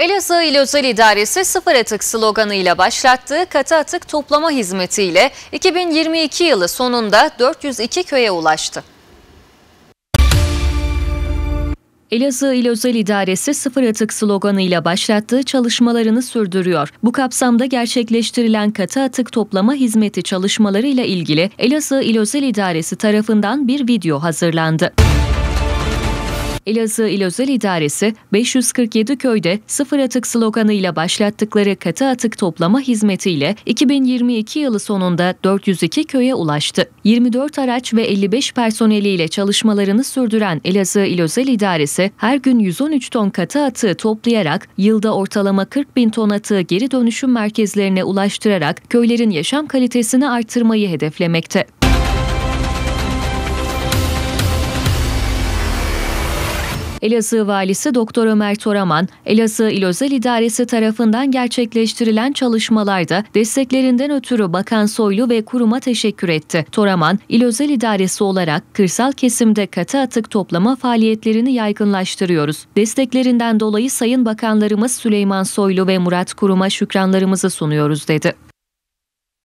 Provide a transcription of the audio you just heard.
Elazığ İl Özel İdaresi sıfır atık sloganıyla başlattığı katı atık toplama hizmetiyle 2022 yılı sonunda 402 köye ulaştı. Elazığ İl Özel İdaresi sıfır atık sloganıyla başlattığı çalışmalarını sürdürüyor. Bu kapsamda gerçekleştirilen katı atık toplama hizmeti çalışmalarıyla ilgili Elazığ İl Özel İdaresi tarafından bir video hazırlandı. Elazığ İl Özel İdaresi 547 köyde sıfır atık sloganıyla başlattıkları katı atık toplama hizmetiyle 2022 yılı sonunda 402 köye ulaştı. 24 araç ve 55 personeliyle çalışmalarını sürdüren Elazığ İl Özel İdaresi her gün 113 ton katı atığı toplayarak yılda ortalama 40 bin ton atığı geri dönüşüm merkezlerine ulaştırarak köylerin yaşam kalitesini artırmayı hedeflemekte. Elazığ Valisi Doktor Ömer Toraman, Elazığ İl Özel İdaresi tarafından gerçekleştirilen çalışmalarda desteklerinden ötürü Bakan Soylu ve kuruma teşekkür etti. Toraman, İl Özel İdaresi olarak kırsal kesimde katı atık toplama faaliyetlerini yaygınlaştırıyoruz. Desteklerinden dolayı Sayın Bakanlarımız Süleyman Soylu ve Murat Kurum'a şükranlarımızı sunuyoruz dedi.